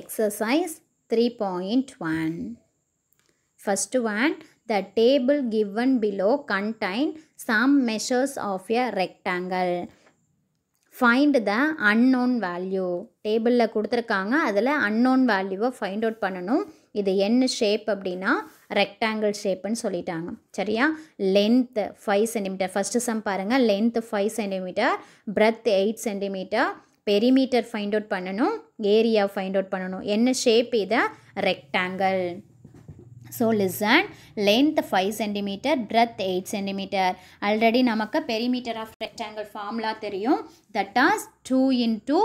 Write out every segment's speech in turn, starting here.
Exercise three point one First one, the table given below contain some measures of a rectangle. Find the unknown value டேபிளில் கொடுத்துருக்காங்க அதில் unknown வேல்யூவை find out பண்ணணும் இது என்ன shape அப்படின்னா ரெக்டாங்கிள் ஷேப்புன்னு சொல்லிட்டாங்க சரியா length five centimeter first sum பாருங்கள் length five centimeter breadth eight centimeter perimeter find out பண்ணணும் ஏரியா ஃபைண்ட் அவுட் பண்ணணும் என்ன ஷேப் இதை rectangle so listen length five centimeter breadth eight centimeter already நமக்கு பெரிமீட்டர் ஆஃப் ரெக்டாங்கிள் ஃபார்முலா தெரியும் that is two into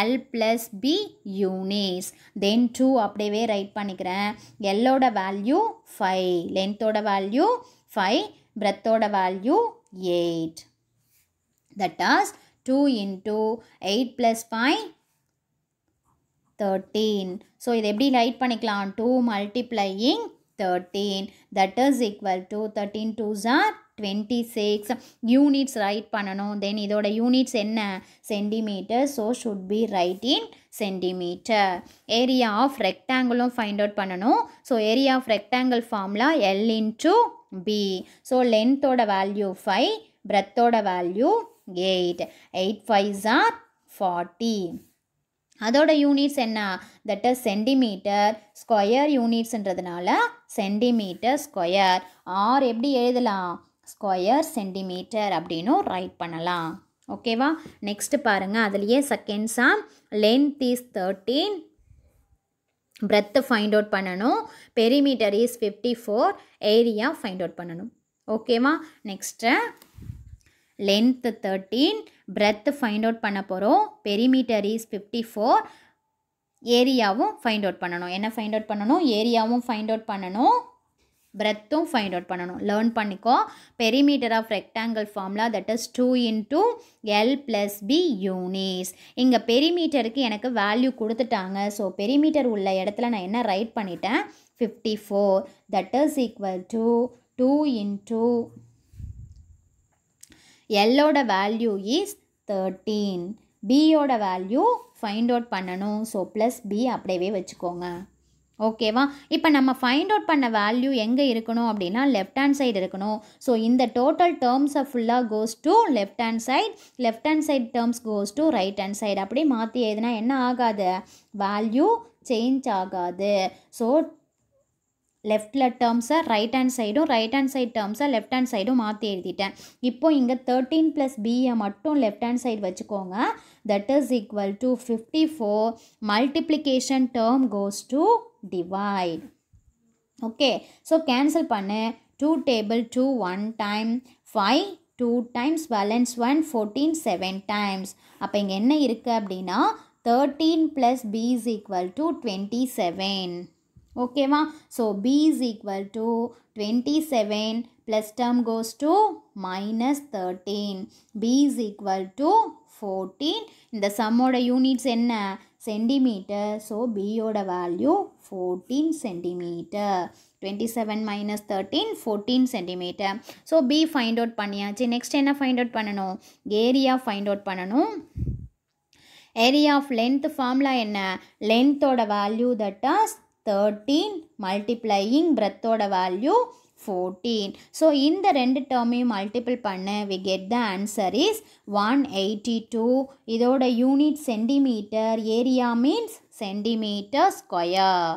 L plus B units then two அப்படியே right பண்ணிக்கிறேன் எல்லோட value five லென்த்தோட value five பிரெத்தோட value eight that is two into eight plus five thirteen so இதை எப்படி right பண்ணிக்கலாம் two multiplying thirteen that is equal to thirteen two or twenty six units right பண்ணணும் then இதோட units என்ன centimetre so should be right in centimeter area of ரெக்டாங்கிளும் find out பண்ணணும் so area of rectangle ஃபார்ம்லாம் L in into B so லென்த்தோட value five பிரெத்தோட value eight eight five are forty அதோட units என்ன that is centimeter square யூனிட்ஸ்ன்றதுனால centimeter square R எப்படி எழுதலாம் ஸ்கொயர் சென்டிமீட்டர் அப்படின்னும் ரைட் பண்ணலாம் ஓகேவா நெக்ஸ்ட்டு பாருங்கள் அதுலேயே செகண்ட்ஸாக length is thirteen breadth find out பண்ணணும் perimeter is fifty four area find out பண்ணணும் ஓகேவா next length thirteen breadth find out பண்ண போகிறோம் பெரிமீட்டர் இஸ் ஃபிஃப்டி ஃபோர் ஏரியாவும் ஃபைண்ட் அவுட் பண்ணணும் என்ன ஃபைண்ட் அவுட் பண்ணணும் ஏரியாவும் ஃபைண்ட் அவுட் பண்ணணும் பிரெத்தும் ஃபைண்ட் அவுட் பண்ணணும் லேர்ன் பண்ணிக்கோ perimeter of rectangle formula that is two into L plus B units இங்கே பெரிமீட்டருக்கு எனக்கு வேல்யூ கொடுத்துட்டாங்க ஸோ பெரிமீட்டர் உள்ள இடத்துல நான் என்ன ரைட் பண்ணிட்டேன் fifty four that is equal to two into எல்லோட வேல்யூ இஸ் தேர்ட்டீன் பியோட வேல்யூ ஃபைண்ட் அவுட் பண்ணணும் ஸோ ப்ளஸ் பி அப்படியே வச்சுக்கோங்க ஓகேவா இப்போ நம்ம ஃபைண்ட் அவுட் பண்ண வேல்யூ எங்கே இருக்கணும் அப்படின்னா லெஃப்ட் ஹேண்ட் சைடு இருக்கணும் ஸோ இந்த டோட்டல் டேர்ம்ஸை ஃபுல்லாக goes to left hand side left hand side terms goes to right hand side அப்படியே மாற்றி எதுனா என்ன ஆகாது வேல்யூ சேஞ்ச் ஆகாது ஸோ லெஃப்டில் டேர்ம்ஸை ரைட் ஹேண்ட் சைடும் ரைட் ஹேண்ட் சைடு டேர்ம்ஸை லெஃப்ட் ஹேண்ட் சைடும் மாற்றி எழுதிட்டேன் இப்போ இங்கே தேர்ட்டீன் ப்ளஸ் பிஏ மட்டும் லெஃப்ட் ஹேண்ட் சைடு வச்சுக்கோங்க that is equal to fifty four multiplication term goes to divide okay so cancel பண்ணு two table two one time five two times balance one fourteen seven times அப்போ இங்கே என்ன இருக்குது அப்படின்னா thirteen plus B is equal to twenty seven ஓகேவா so B is equal to twenty seven plus term goes to minus thirteen B is equal to fourteen இந்த சம்மோட units என்ன centimetre so பியோட value fourteen centimeter twenty seven minus thirteen fourteen centimeter so B find out பண்ணியாச்சு next என்ன find out பண்ணணும் area find out பண்ணணும் area of length formula என்ன லென்த்தோட value that is thirteen multiplying பிரெத்தோட value fourteen so இந்த ரெண்டு டேர்மையும் மல்டிபிள் பண்ண we get the answer is one eighty two இதோட unit centimeter area means centimeter square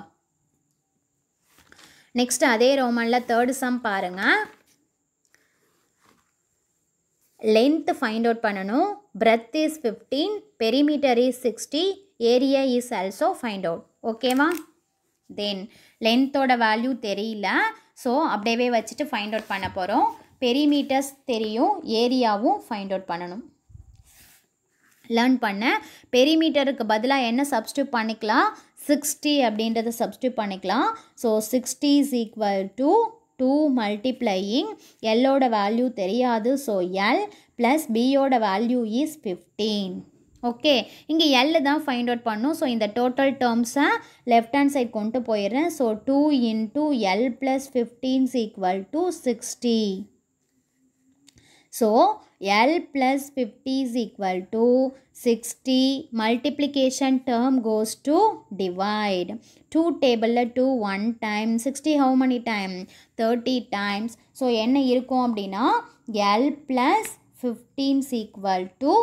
next அதே ரோமனில் தேர்டு சம் பாருங்கள் லென்த் ஃபைண்ட் அவுட் பண்ணணும் breadth is fifteen perimeter is sixty area is also find out ஓகேவா then லென்த்தோட value தெரியல so அப்படியே வச்சுட்டு find out பண்ண போகிறோம் பெரிமீட்டர்ஸ் தெரியும் ஏரியாவும் ஃபைண்ட் அவுட் பண்ணணும் லேர்ன் பண்ணேன் பெரிமீட்டருக்கு பதிலாக என்ன சப்ஸ்டியூப் பண்ணிக்கலாம் சிக்ஸ்டி அப்படின்றத சப்ஸ்டியூப் பண்ணிக்கலாம் so sixty is equal to two multiplying எல்லோட வேல்யூ தெரியாது ஸோ எல் ப்ளஸ் பியோட வேல்யூ இஸ் ஃபிஃப்டீன் ஓகே இங்கே எல்லு தான் ஃபைண்ட் அவுட் பண்ணும் ஸோ இந்த டோட்டல் டேர்ம்ஸை லெஃப்ட் ஹேண்ட் சைட் கொண்டு போயிடுறேன் so two into L plus fifteen equal to sixty so L plus fifty equal to sixty multiplication term goes to divide two டேபிளில் two one time sixty how many time thirty times so என்ன இருக்கும் அப்படின்னா L plus fifteens equal to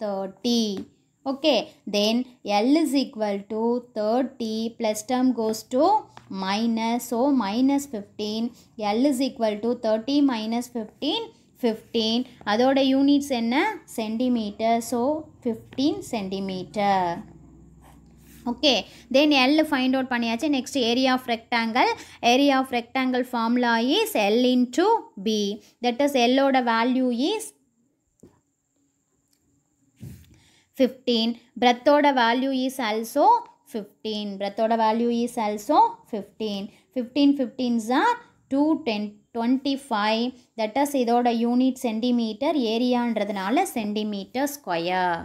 30. Okay, then L is equal to 30 plus term goes to minus. So, minus 15. L is equal to 30 minus 15, 15. அதோட units என்ன? centimeter. So, 15 centimeter. Okay then L find out பண்ணியாச்சு next area of rectangle area of rectangle formula is L into B that is எல்லோட value is fifteen பிரத்தோட value is also fifteen பிரத்தோட value is also fifteen fifteen fifteens or two ten twenty five that is இதோட unit centimeter ஏரியான்றதுனால centimeter square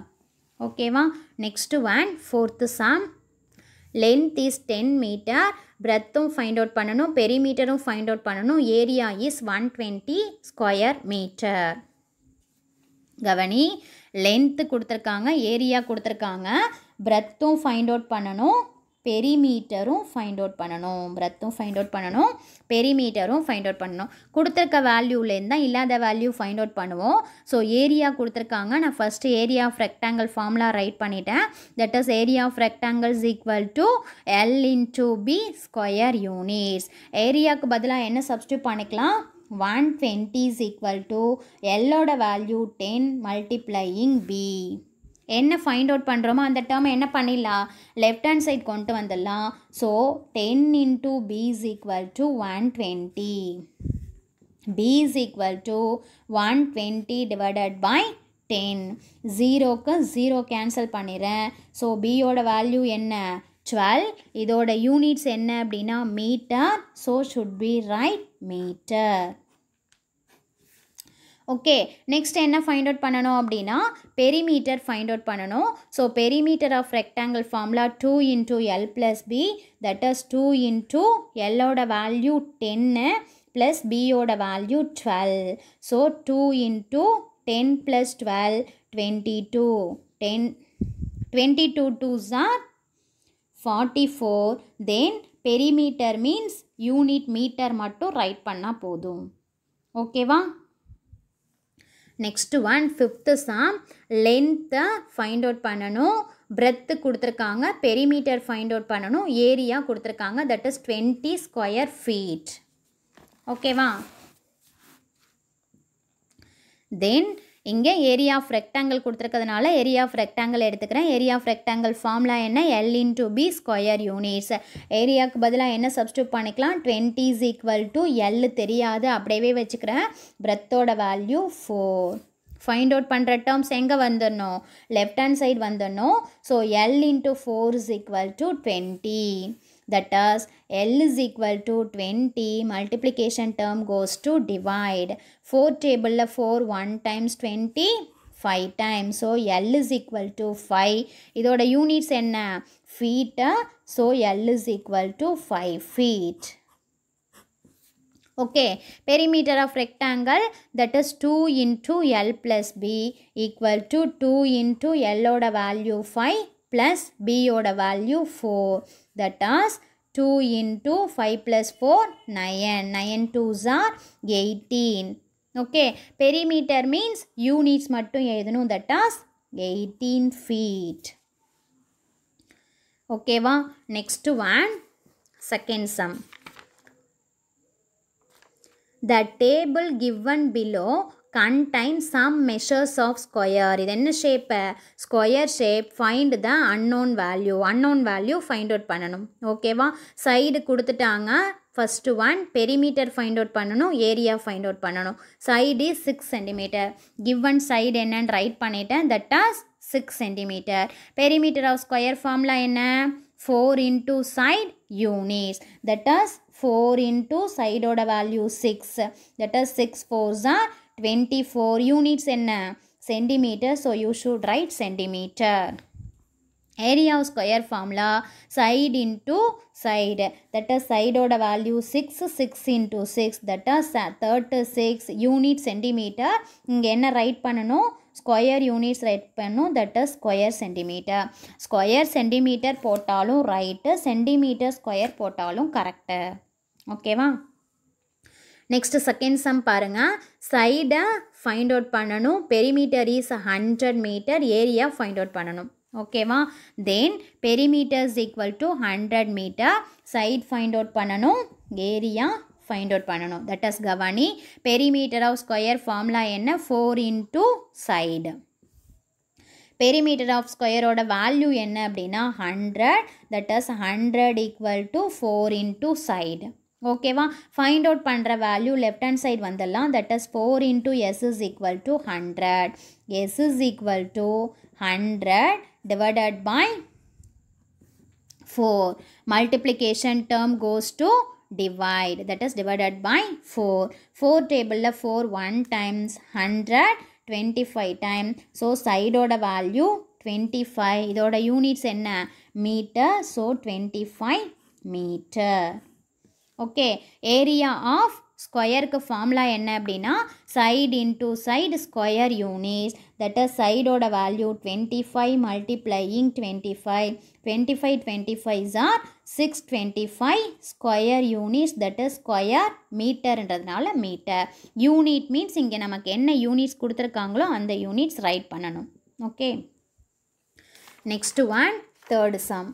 ஓகேவா next one fourth sum length is ten meter பிரத்தும் find out பண்ணணும் பெரிமீட்டரும் find out பண்ணணும் area is one twenty square meter கவனி length கொடுத்துருக்காங்க area கொடுத்துருக்காங்க பிரெத்தும் ஃபைண்ட் அவுட் பண்ணணும் பெரிமீட்டரும் ஃபைண்ட் அவுட் பண்ணணும் பிரத்தும் ஃபைண்ட் அவுட் பண்ணணும் பெரிமீட்டரும் ஃபைண்ட் அவுட் பண்ணணும் கொடுத்துருக்க வேல்யூலேருந்து தான் இல்லாத வேல்யூ ஃபைண்ட் அவுட் பண்ணுவோம் ஸோ ஏரியா கொடுத்துருக்காங்க நான் first area of rectangle formula write பண்ணிட்டேன் that is area of rectangle equal to L into B square units ஏரியாவுக்கு பதிலாக என்ன சப்ஸ்டியூட் பண்ணிக்கலாம் one twenty is equal to எல்லோட வேல்யூ டென் மல்டிப்ளையிங் பி என்ன ஃபைண்ட் அவுட் பண்ணுறோமோ அந்த டேர்ம் என்ன பண்ணிடலாம் லெஃப்ட் ஹேண்ட் சைட் கொண்டு வந்துடலாம் so ten into B is equal to one twenty B is equal to one twenty divided by ten ஜீரோக்கு zero cancel பண்ணிடுறேன் ஸோ பியோட வேல்யூ என்ன டுவெல் இதோட யூனிட்ஸ் என்ன அப்படின்னா metre so should be write metre okay next என்ன find out பண்ணணும் அப்படின்னா பெரிமீட்டர் ஃபைண்ட் அவுட் பண்ணணும் so perimeter of rectangle formula two into L plus B that is two into எல்லோட வேல்யூ டென்னு ப்ளஸ் பியோட value twelve so two into ten plus twelve twenty two ten twenty two twos are forty 44 then perimeter means unit metre மட்டும் write பண்ணால் போதும் ஓகேவா next one fifth sum லென்த்தை find out பண்ணணும் breadth கொடுத்துருக்காங்க perimeter find out பண்ணணும் area கொடுத்துருக்காங்க that is twenty square feet ஓகேவா தென் இங்கே ஏரியா ஆஃப் ரெக்டாங்கிள் கொடுத்துருக்கிறதுனால ஏரியா ஆஃப் ரெக்டாங்கிள் எடுத்துக்கிறேன் ஏரியா ஆஃப் ரெக்டாங்கிள் ஃபார்ம்லாம் என்ன L in B square units ஏரியாவுக்கு பதிலாக என்ன சப்ஸ்டியூட் பண்ணிக்கலாம் twenty is equal to L தெரியாது அப்படியே வச்சுக்கிறேன் பிரத்தோட வேல்யூ ஃபோர் ஃபைண்ட் அவுட் பண்ணுற டேர்ம்ஸ் எங்கே வந்துடணும் லெஃப்ட் ஹேண்ட் சைடு வந்துடணும் so L into four is equal to twenty That is L is equal to 20. Multiplication term goes to divide. 4 table of 4 1 times 20 5 times. So L is equal to 5. இதோட units என்ன? feet. So L is equal to 5 feet. Okay, perimeter of rectangle that is 2 into L plus B equal to 2 into L ஓட value 5 plus பியோட value four that is two into five plus four nine nine twos are eighteen okay perimeter means units மட்டும் எழுதணும் that is eighteen feet ஓகேவா next one second sum The table given below contain some measures of square இது என்ன shape square shape find the unknown value unknown value find out பண்ணணும் ஓகேவா side கொடுத்துட்டாங்க first one perimeter find out பண்ணணும் area find out பண்ணணும் side is six centimetre given side என்னன்னு write பண்ணிட்டேன் that is six centimetre perimeter of square ஃபார்மில் என்ன four into side units that is four into சைடோட value six that is six fours are twenty four units என்ன centimetre so you should write centimetre area of square formula side into side that is சைடோட value six six into six that is thirty six unit centimetre இங்கே என்ன write பண்ணணும் square units write பண்ணும் that is square centimetre square centimetre போட்டாலும் right centimetre square போட்டாலும் correct ஓகேவா next second sum பாருங்கள் சைடை ஃபைண்ட் அவுட் பண்ணணும் perimeter is hundred metre area find out பண்ணணும் ஓகேவா then perimeter's equal to hundred metre side find out பண்ணணும் area find out பண்ணணும் தட் இஸ் கவானி பெரிமீட்டர் ஆஃப் ஸ்கொயர் ஃபார்முலா என்ன four into side perimeter of ஸ்கொயரோட value என்ன அப்படின்னா hundred that is hundred equal to four into side ஓகேவா find out பண்ணுற value left hand side வந்துடலாம் that is four into S is equal to hundred S is equal to hundred divided by four multiplication term goes to divide is divided by four four டேபிளில் four one times hundred twenty five time so சைடோட value value five இதோட units என்ன metre so twenty five metre okay area of ஸ்கொயருக்கு formula என்ன அப்படின்னா side into side square units that is சைடோட value twenty five multiplying twenty five twenty five twenty fives are six twenty five square units that is square மீட்டர்ன்றதுனால metre unit means இங்கே நமக்கு என்ன units கொடுத்துருக்காங்களோ அந்த units right பண்ணணும் okay next one third sum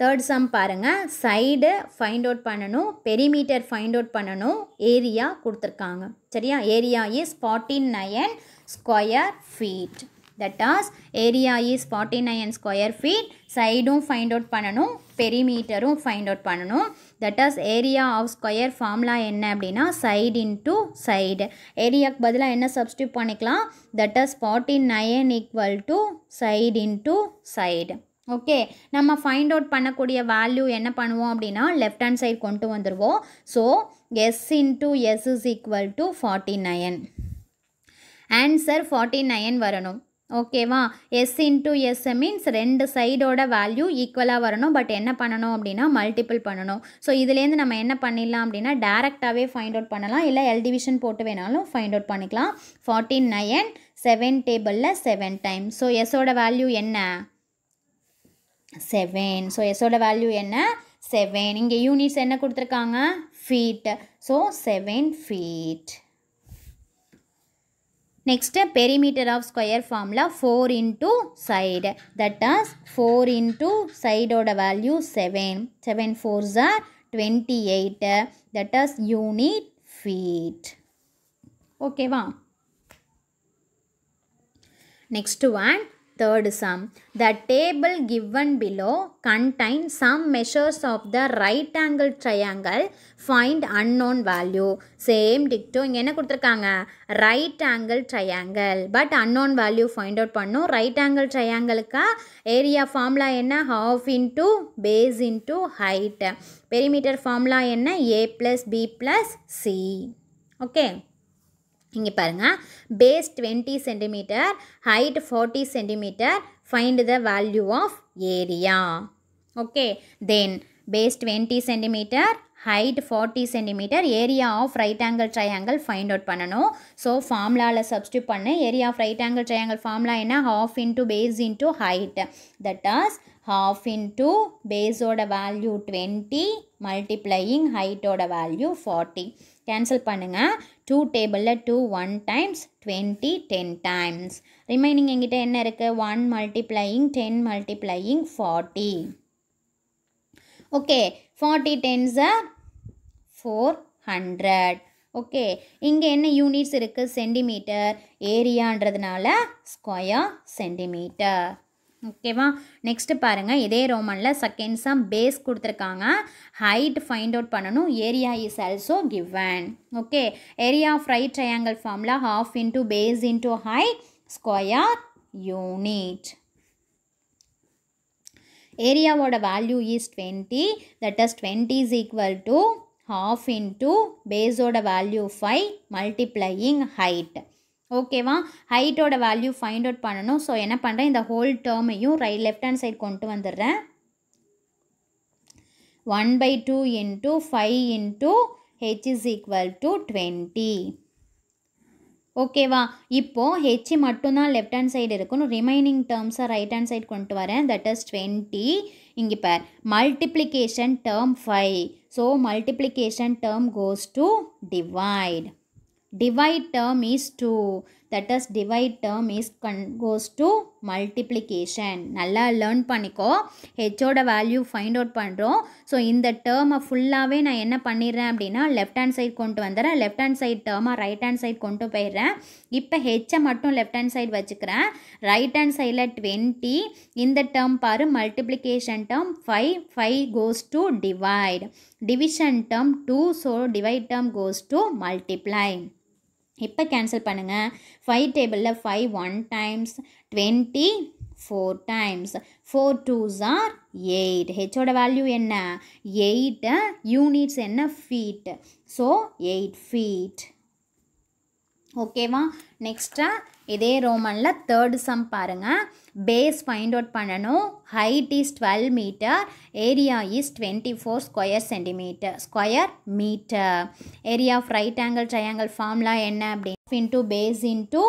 third sum பாருங்கள் side find out பண்ணணும் perimeter find out பண்ணணும் ஏரியா கொடுத்துருக்காங்க சரியா area is forty nine square feet that is area is forty nine square feet சைடும் find out பண்ணணும் பெரிமீட்டரும் find out பண்ணணும் that is area of square ஃபார்ம்லாம் என்ன அப்படின்னா சைடு இன்ட்டு சைடு ஏரியாவுக்கு பதிலாக என்ன சப்ஸ்டியூட் பண்ணிக்கலாம் that is forty nine equal to side into side okay நம்ம ஃபைண்ட் அவுட் பண்ணக்கூடிய வேல்யூ என்ன பண்ணுவோம் அப்படின்னா லெஃப்ட் ஹேண்ட் சைடு கொண்டு வந்துடுவோம் so S into S is equal to forty nine answer forty nine வரணும் ஓகேவா எஸ் இன்டூ எஸ் மீன்ஸ் ரெண்டு சைடோட வேல்யூ ஈக்குவலாக வரணும் பட் என்ன பண்ணணும் அப்படின்னா மல்டிபிள் பண்ணணும் ஸோ இதுலேருந்து நம்ம என்ன பண்ணிடலாம் அப்படின்னா டேரெக்டாகவே ஃபைண்ட் அவுட் பண்ணலாம் இல்லை எல் டிவிஷன் போட்டு வேணாலும் ஃபைண்ட் அவுட் பண்ணிக்கலாம் ஃபார்ட்டி நயன் செவன் டேபிளில் செவன் டைம் ஸோ எஸ்ஸோட வேல்யூ என்ன செவன் ஸோ எஸ்ஸோட வேல்யூ என்ன செவன் இங்கே யூனிட்ஸ் என்ன கொடுத்துருக்காங்க feet so seven feet next perimeter of square ஃபார்மில் four into side that is four into சைடோட value seven seven fours are twenty eight that is unit feet ஓகேவா next one Third sum. The table given below contains some measures of the right angle triangle. Find unknown value same டிக்டோ இங்கே என்ன கொடுத்துருக்காங்க right angle triangle but unknown value find out பண்ணும் right angle ட்ரையாங்கிளுக்கா area formula என்ன half into base into height perimeter formula என்ன A plus B plus C okay இங்கே பாருங்கள் base twenty centimetre height forty centimetre find the value of area okay then base twenty centimetre height forty centimetre area of right angle triangle find out பண்ணணும் so ஃபார்முலாவில் substitute பண்ணு area of right angle triangle formula என்ன half into base into height that is half into பேஸோட value twenty multiplying ஹைட்டோட value forty cancel பண்ணுங்கள் two டேபிளில் two one times twenty ten times remaining எங்கிட்ட என்ன இருக்குது one multiplying ten multiplying forty okay forty tens are four hundred okay இங்கே என்ன units இருக்குது சென்டிமீட்டர் ஏரியான்றதுனால ஸ்கொயர் சென்டிமீட்டர் ஓகேவா நெக்ஸ்ட்டு பாருங்கள் இதே ரோமனில் செகண்ட் சம் பேஸ் கொடுத்துருக்காங்க ஹைட் ஃபைண்ட் அவுட் பண்ணணும் area is also given okay area of right triangle ஃபார்மில் half into base into height square unit ஏரியாவோட value is twenty that is twenty is equal to half into பேஸோட value five multiplying height ஓகேவா ஹைட்டோட value find out பண்ணணும் so என்ன பண்ணுறேன் இந்த whole டேர்மையும் ரை லெஃப்ட் ஹேண்ட் சைடு கொண்டு வந்துடுறேன் one by two into five into H is equal to twenty ஓகேவா இப்போது ஹெச் மட்டும்தான் லெஃப்ட் ஹேண்ட் சைடு இருக்கணும் ரிமைனிங் டேர்ம்ஸை ரைட் ஹேண்ட் சைடு கொண்டு வரேன் தட் இஸ் ட்வெண்ட்டி இங்கே பேர் multiplication term five so multiplication term goes to divide divide term is 2 that is divide term is goes to multiplication நல்லா learn பண்ணிக்கோ h ஓட value find out பண்ணுறோம் so இந்த டேர்மை ஃபுல்லாகவே நான் என்ன பண்ணிடுறேன் அப்படின்னா லெஃப்ட் ஹேண்ட் சைட் கொண்டு வந்துடுறேன் லெஃப்ட் ஹேண்ட் சைட் டேர்மாக ரைட் ஹேண்ட் சைட் கொண்டு போயிடுறேன் இப்போ ஹெச்சை மட்டும் லெஃப்ட் ஹேண்ட் சைட் வச்சுக்கிறேன் ரைட் ஹேண்ட் சைடில் டுவெண்ட்டி இந்த டேர்ம் பாரு multiplication term five five goes to divide division term two so divide term goes to multiply இப்போ கேன்சல் பண்ணுங்கள் ஃபைவ் டேபிளில் five one times twenty four times four twos are eight ஹெச்சோட வேல்யூ என்ன eight units என்ன feet so eight feet ஓகேவா நெக்ஸ்ட்டாக இதே ரோமனில் தேர்டு சம் பாருங்கள் பேஸ் ஃபைண்ட் அவுட் பண்ணணும் height is twelve metre area is twenty four square centimetre square metre area of right angle triangle ஃபார்ம்லாம் என்ன அப்படின்னு two base into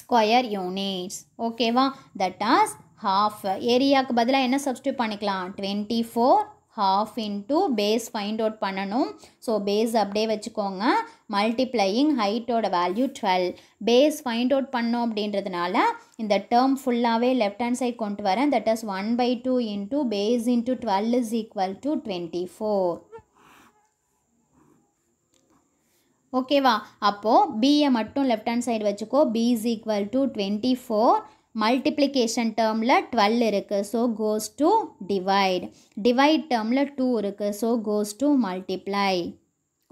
square units ஓகேவா தட் ஆஸ் ஹாஃப் ஏரியாவுக்கு பதிலாக என்ன சப்ஸ்டியூட் பண்ணிக்கலாம் twenty four half into base find out பண்ணணும் so base அப்படியே வச்சுக்கோங்க மல்டிப்ளையிங் ஹைட்டோட வேல்யூ 12 பேஸ் ஃபைண்ட் அவுட் பண்ணோம் அப்படின்றதுனால இந்த டேர்ம் ஃபுல்லாகவே லெஃப்ட் ஹேண்ட் side கொண்டு வரேன் that is one by two into base into twelve is equal to twenty four ஓகேவா அப்போது பிஏ மட்டும் லெஃப்ட் ஹேண்ட் சைடு வச்சுக்கோ B is equal to twenty four multiplication term la 12 irukku so goes to divide divide term la 2 irukku so goes to multiply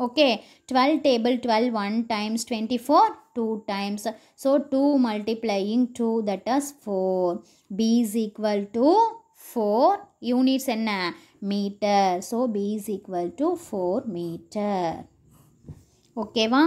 okay 12 table 12 1 times 24 2 times so 2 multiplying 2 that is 4 b is equal to 4 units in a meter so b is equal to 4 meter okay va?